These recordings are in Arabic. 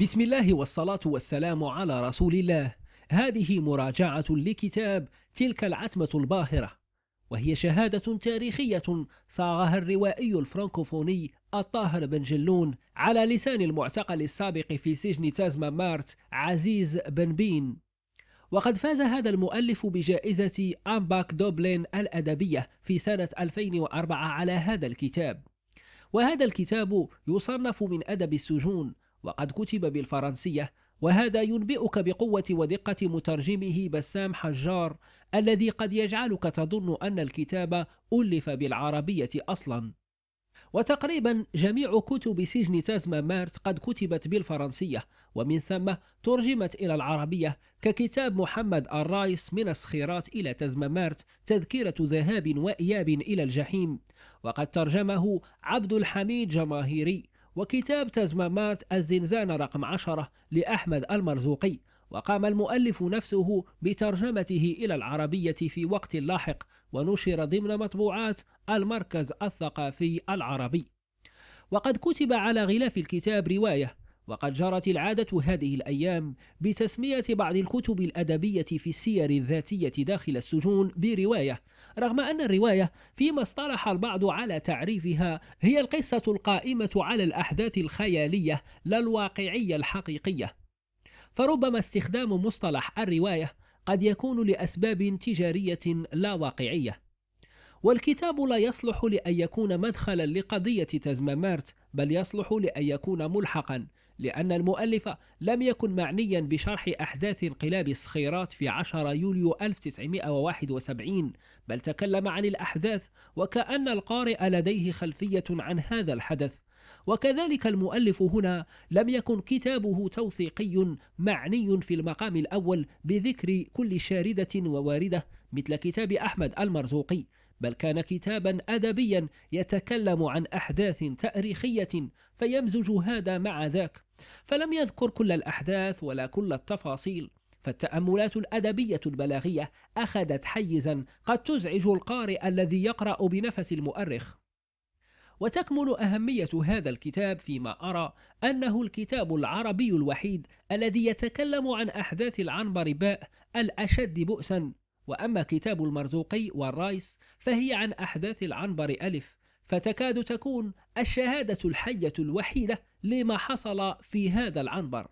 بسم الله والصلاة والسلام على رسول الله هذه مراجعة لكتاب تلك العتمة الباهرة وهي شهادة تاريخية صاغها الروائي الفرنكوفوني الطاهر بن جلون على لسان المعتقل السابق في سجن تازما مارت عزيز بن بين وقد فاز هذا المؤلف بجائزة أمباك دوبلين الأدبية في سنة 2004 على هذا الكتاب وهذا الكتاب يصنف من أدب السجون وقد كتب بالفرنسية وهذا ينبئك بقوة ودقة مترجمه بسام حجار الذي قد يجعلك تظن أن الكتاب ألف بالعربية أصلا وتقريبا جميع كتب سجن تازما مارت قد كتبت بالفرنسية ومن ثم ترجمت إلى العربية ككتاب محمد الرايس من الصخيرات إلى تازما مارت تذكرة ذهاب وإياب إلى الجحيم وقد ترجمه عبد الحميد جماهيري وكتاب تزمامات الزنزانة رقم عشرة لأحمد المرزوقي وقام المؤلف نفسه بترجمته إلى العربية في وقت لاحق ونشر ضمن مطبوعات المركز الثقافي العربي وقد كتب على غلاف الكتاب رواية وقد جرت العادة هذه الأيام بتسمية بعض الكتب الأدبية في السير الذاتية داخل السجون برواية رغم أن الرواية فيما اصطلح البعض على تعريفها هي القصة القائمة على الأحداث الخيالية لا الواقعية الحقيقية فربما استخدام مصطلح الرواية قد يكون لأسباب تجارية لا واقعية والكتاب لا يصلح لأن يكون مدخلا لقضية تزما مارت بل يصلح لأن يكون ملحقا لأن المؤلف لم يكن معنيا بشرح أحداث انقلاب الصخيرات في 10 يوليو 1971 بل تكلم عن الأحداث وكأن القارئ لديه خلفية عن هذا الحدث وكذلك المؤلف هنا لم يكن كتابه توثيقي معني في المقام الأول بذكر كل شاردة وواردة مثل كتاب أحمد المرزوقي بل كان كتابا أدبيا يتكلم عن أحداث تاريخية فيمزج هذا مع ذاك فلم يذكر كل الأحداث ولا كل التفاصيل فالتأملات الأدبية البلاغية أخذت حيزا قد تزعج القارئ الذي يقرأ بنفس المؤرخ وتكمن أهمية هذا الكتاب فيما أرى أنه الكتاب العربي الوحيد الذي يتكلم عن أحداث العنبر باء الأشد بؤسا وأما كتاب المرزوقي والرايس فهي عن أحداث العنبر ألف فتكاد تكون الشهادة الحية الوحيدة لما حصل في هذا العنبر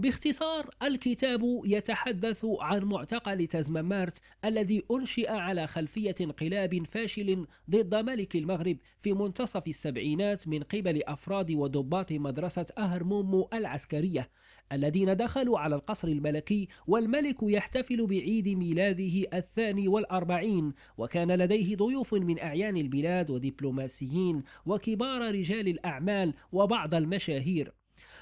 باختصار الكتاب يتحدث عن معتقل تزممارت الذي أنشئ على خلفية انقلاب فاشل ضد ملك المغرب في منتصف السبعينات من قبل أفراد وضباط مدرسة أهرمومو العسكرية الذين دخلوا على القصر الملكي والملك يحتفل بعيد ميلاده الثاني والأربعين وكان لديه ضيوف من أعيان البلاد ودبلوماسيين وكبار رجال الأعمال وبعض المشاهير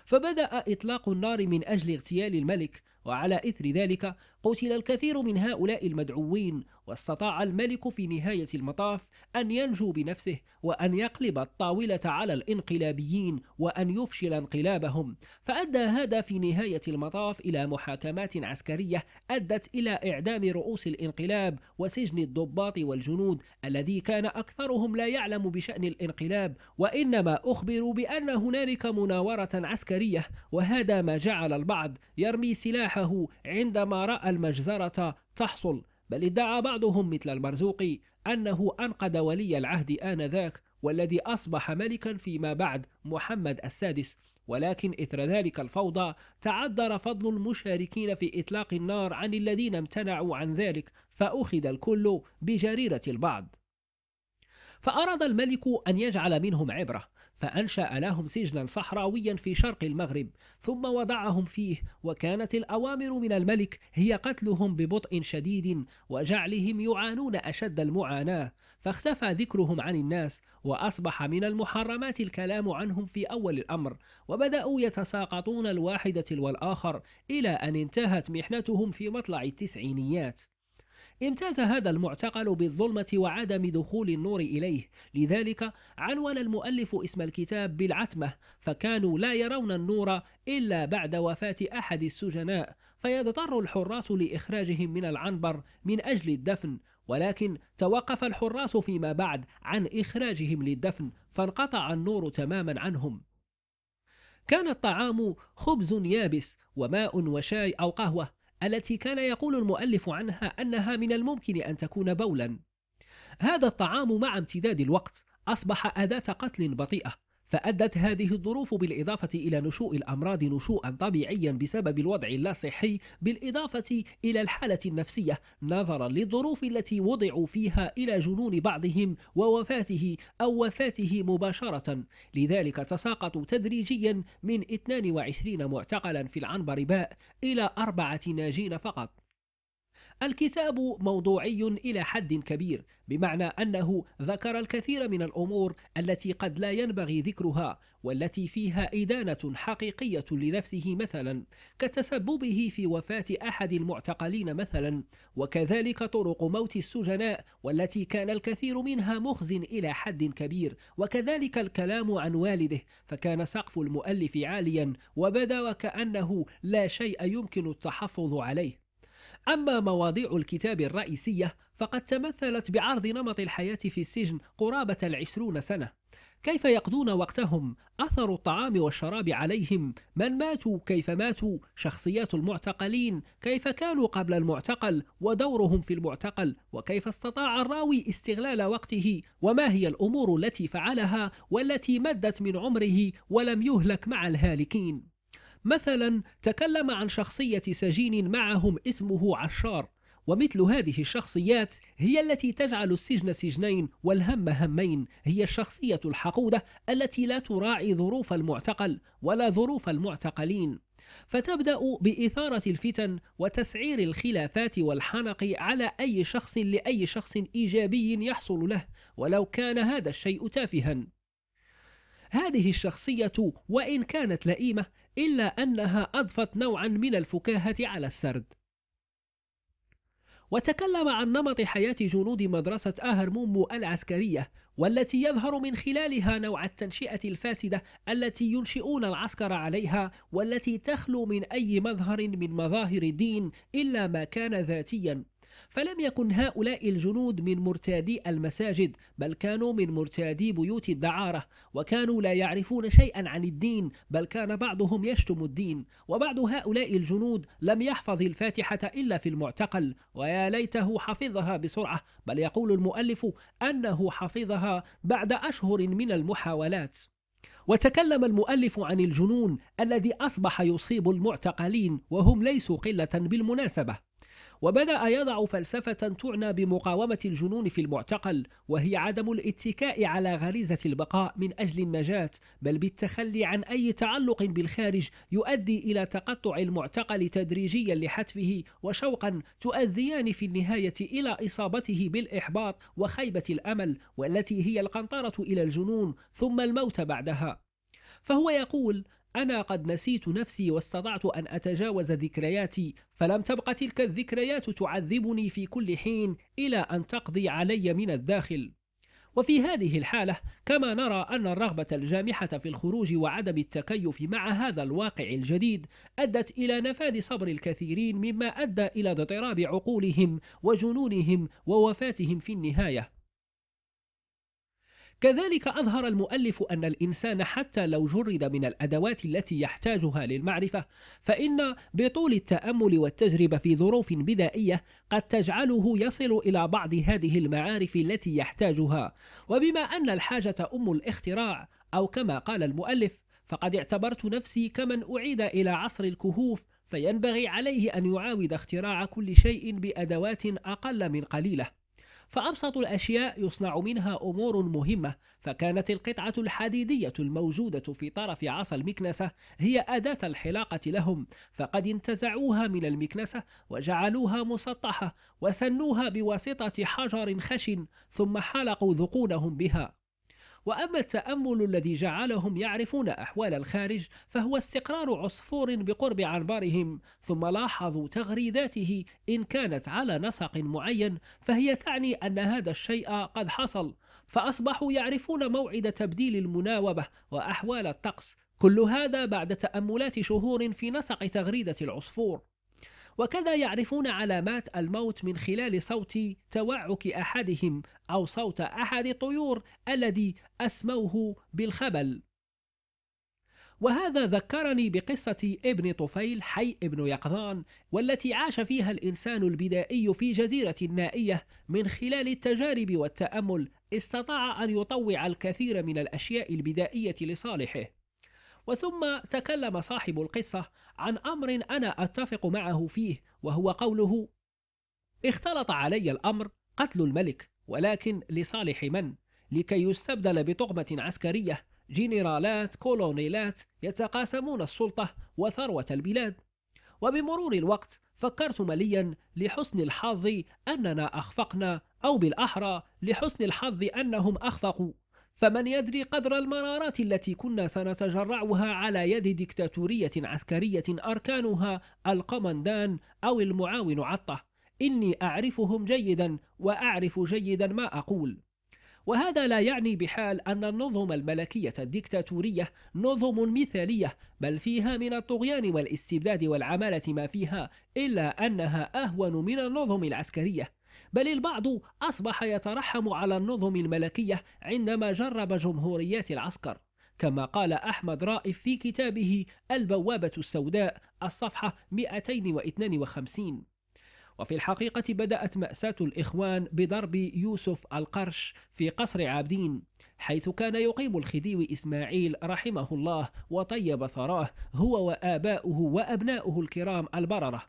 فبدأ إطلاق النار من أجل اغتيال الملك وعلى إثر ذلك قتل الكثير من هؤلاء المدعوين واستطاع الملك في نهاية المطاف أن ينجو بنفسه وأن يقلب الطاولة على الانقلابيين وأن يفشل انقلابهم فأدى هذا في نهاية المطاف إلى محاكمات عسكرية أدت إلى إعدام رؤوس الانقلاب وسجن الضباط والجنود الذي كان أكثرهم لا يعلم بشأن الانقلاب وإنما أخبروا بأن هنالك مناورة عسكرية وهذا ما جعل البعض يرمي سلاحه عندما رأى المجزرة تحصل بل ادعى بعضهم مثل المرزوقي أنه أنقذ ولي العهد آنذاك والذي أصبح ملكا فيما بعد محمد السادس ولكن إثر ذلك الفوضى تعذر فضل المشاركين في إطلاق النار عن الذين امتنعوا عن ذلك فأخذ الكل بجريرة البعض فأراد الملك أن يجعل منهم عبرة فأنشأ لهم سجنا صحراويا في شرق المغرب ثم وضعهم فيه وكانت الأوامر من الملك هي قتلهم ببطء شديد وجعلهم يعانون أشد المعاناة فاختفى ذكرهم عن الناس وأصبح من المحرمات الكلام عنهم في أول الأمر وبدأوا يتساقطون الواحدة والآخر إلى أن انتهت محنتهم في مطلع التسعينيات امتاز هذا المعتقل بالظلمة وعدم دخول النور إليه لذلك عنون المؤلف اسم الكتاب بالعتمة فكانوا لا يرون النور إلا بعد وفاة أحد السجناء فيضطر الحراس لإخراجهم من العنبر من أجل الدفن ولكن توقف الحراس فيما بعد عن إخراجهم للدفن فانقطع النور تماما عنهم كان الطعام خبز يابس وماء وشاي أو قهوة التي كان يقول المؤلف عنها أنها من الممكن أن تكون بولا هذا الطعام مع امتداد الوقت أصبح أداة قتل بطيئة فأدت هذه الظروف بالإضافة إلى نشوء الأمراض نشوءا طبيعيا بسبب الوضع اللاصحي بالإضافة إلى الحالة النفسية نظرا للظروف التي وضعوا فيها إلى جنون بعضهم ووفاته أو وفاته مباشرة لذلك تساقطوا تدريجيا من 22 معتقلا في العنبر باء إلى أربعة ناجين فقط الكتاب موضوعي إلى حد كبير بمعنى أنه ذكر الكثير من الأمور التي قد لا ينبغي ذكرها والتي فيها إدانة حقيقية لنفسه مثلا كتسببه في وفاة أحد المعتقلين مثلا وكذلك طرق موت السجناء والتي كان الكثير منها مخز إلى حد كبير وكذلك الكلام عن والده فكان سقف المؤلف عاليا وبدا وكأنه لا شيء يمكن التحفظ عليه أما مواضيع الكتاب الرئيسية فقد تمثلت بعرض نمط الحياة في السجن قرابة العشرون سنة كيف يقضون وقتهم أثر الطعام والشراب عليهم من ماتوا كيف ماتوا شخصيات المعتقلين كيف كانوا قبل المعتقل ودورهم في المعتقل وكيف استطاع الراوي استغلال وقته وما هي الأمور التي فعلها والتي مدت من عمره ولم يهلك مع الهالكين مثلا تكلم عن شخصية سجين معهم اسمه عشار ومثل هذه الشخصيات هي التي تجعل السجن سجنين والهم همين هي الشخصية الحقودة التي لا تراعي ظروف المعتقل ولا ظروف المعتقلين فتبدأ بإثارة الفتن وتسعير الخلافات والحنق على أي شخص لأي شخص إيجابي يحصل له ولو كان هذا الشيء تافها هذه الشخصية وإن كانت لئيمة إلا أنها أضفت نوعا من الفكاهة على السرد وتكلم عن نمط حياة جنود مدرسة أهرمومو العسكرية والتي يظهر من خلالها نوع التنشئة الفاسدة التي ينشئون العسكر عليها والتي تخلو من أي مظهر من مظاهر الدين إلا ما كان ذاتيا فلم يكن هؤلاء الجنود من مرتادي المساجد بل كانوا من مرتادي بيوت الدعارة وكانوا لا يعرفون شيئا عن الدين بل كان بعضهم يشتم الدين وبعض هؤلاء الجنود لم يحفظ الفاتحة إلا في المعتقل ويا ليته حفظها بسرعة بل يقول المؤلف أنه حفظها بعد أشهر من المحاولات وتكلم المؤلف عن الجنون الذي أصبح يصيب المعتقلين وهم ليسوا قلة بالمناسبة وبدأ يضع فلسفة تعنى بمقاومة الجنون في المعتقل وهي عدم الاتكاء على غريزة البقاء من أجل النجاة بل بالتخلي عن أي تعلق بالخارج يؤدي إلى تقطع المعتقل تدريجيا لحتفه وشوقا تؤديان في النهاية إلى إصابته بالإحباط وخيبة الأمل والتي هي القنطرة إلى الجنون ثم الموت بعدها فهو يقول أنا قد نسيت نفسي واستطعت أن أتجاوز ذكرياتي فلم تبق تلك الذكريات تعذبني في كل حين إلى أن تقضي علي من الداخل وفي هذه الحالة كما نرى أن الرغبة الجامحة في الخروج وعدم التكيف مع هذا الواقع الجديد أدت إلى نفاذ صبر الكثيرين مما أدى إلى اضطراب عقولهم وجنونهم ووفاتهم في النهاية كذلك أظهر المؤلف أن الإنسان حتى لو جرد من الأدوات التي يحتاجها للمعرفة فإن بطول التأمل والتجربة في ظروف بدائية قد تجعله يصل إلى بعض هذه المعارف التي يحتاجها وبما أن الحاجة أم الاختراع أو كما قال المؤلف فقد اعتبرت نفسي كمن أعيد إلى عصر الكهوف فينبغي عليه أن يعاود اختراع كل شيء بأدوات أقل من قليلة فأبسط الأشياء يصنع منها أمور مهمة فكانت القطعة الحديدية الموجودة في طرف عصا المكنسة هي أداة الحلاقة لهم فقد انتزعوها من المكنسة وجعلوها مسطحة وسنوها بواسطة حجر خشن ثم حلقوا ذقونهم بها وأما التأمل الذي جعلهم يعرفون أحوال الخارج فهو استقرار عصفور بقرب عنبرهم ثم لاحظوا تغريداته إن كانت على نسق معين فهي تعني أن هذا الشيء قد حصل فأصبحوا يعرفون موعد تبديل المناوبة وأحوال الطقس كل هذا بعد تأملات شهور في نسق تغريدة العصفور وكذا يعرفون علامات الموت من خلال صوت توعك أحدهم أو صوت أحد الطيور الذي أسموه بالخبل وهذا ذكرني بقصة ابن طفيل حي ابن يقظان والتي عاش فيها الإنسان البدائي في جزيرة نائية من خلال التجارب والتأمل استطاع أن يطوع الكثير من الأشياء البدائية لصالحه وثم تكلم صاحب القصة عن أمر أنا أتفق معه فيه وهو قوله اختلط علي الأمر قتل الملك ولكن لصالح من؟ لكي يستبدل بطقمة عسكرية جنرالات كولونيلات يتقاسمون السلطة وثروة البلاد وبمرور الوقت فكرت مليا لحسن الحظ أننا أخفقنا أو بالأحرى لحسن الحظ أنهم أخفقوا فمن يدري قدر المرارات التي كنا سنتجرعها على يد ديكتاتورية عسكرية أركانها القمندان أو المعاون عطة إني أعرفهم جيدا وأعرف جيدا ما أقول وهذا لا يعني بحال أن النظم الملكية الديكتاتورية نظم مثالية بل فيها من الطغيان والاستبداد والعمالة ما فيها إلا أنها أهون من النظم العسكرية بل البعض أصبح يترحم على النظم الملكية عندما جرب جمهوريات العسكر كما قال أحمد رائف في كتابه البوابة السوداء الصفحة 252 وفي الحقيقة بدأت مأساة الإخوان بضرب يوسف القرش في قصر عابدين حيث كان يقيم الخديوي إسماعيل رحمه الله وطيب ثراه هو وآباؤه وأبناؤه الكرام البررة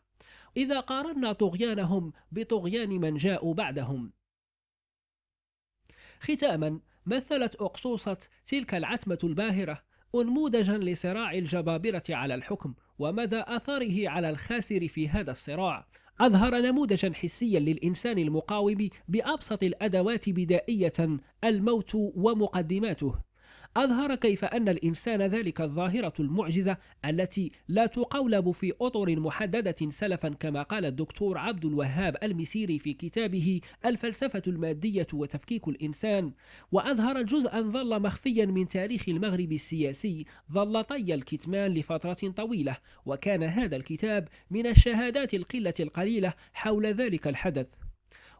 إذا قارنا طغيانهم بطغيان من جاءوا بعدهم ختاما مثلت أقصوصة تلك العتمة الباهرة أنموذجا لصراع الجبابرة على الحكم ومدى أثره على الخاسر في هذا الصراع أظهر نموذجا حسيا للإنسان المقاوم بأبسط الأدوات بدائية الموت ومقدماته أظهر كيف أن الإنسان ذلك الظاهرة المعجزة التي لا تقولب في أطر محددة سلفا كما قال الدكتور عبد الوهاب المسيري في كتابه الفلسفة المادية وتفكيك الإنسان وأظهر جزءا ظل مخفيا من تاريخ المغرب السياسي ظل طي الكتمان لفترة طويلة وكان هذا الكتاب من الشهادات القلة القليلة حول ذلك الحدث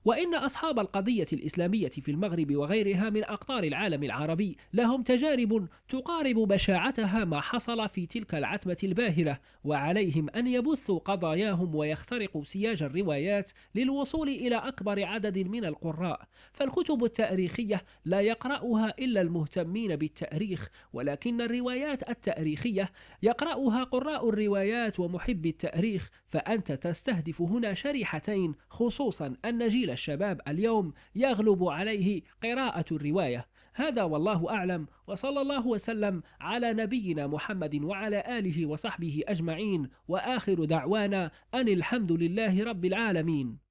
وإن أصحاب القضية الإسلامية في المغرب وغيرها من أقطار العالم العربي لهم تجارب تقارب بشاعتها ما حصل في تلك العتمة الباهرة وعليهم أن يبثوا قضاياهم ويخترقوا سياج الروايات للوصول إلى أكبر عدد من القراء فالكتب التاريخية لا يقرأها إلا المهتمين بالتاريخ ولكن الروايات التاريخية يقرأها قراء الروايات ومحب التاريخ فأنت تستهدف هنا شريحتين خصوصا أن جيل الشباب اليوم يغلب عليه قراءة الرواية هذا والله أعلم وصلى الله وسلم على نبينا محمد وعلى آله وصحبه أجمعين وآخر دعوانا أن الحمد لله رب العالمين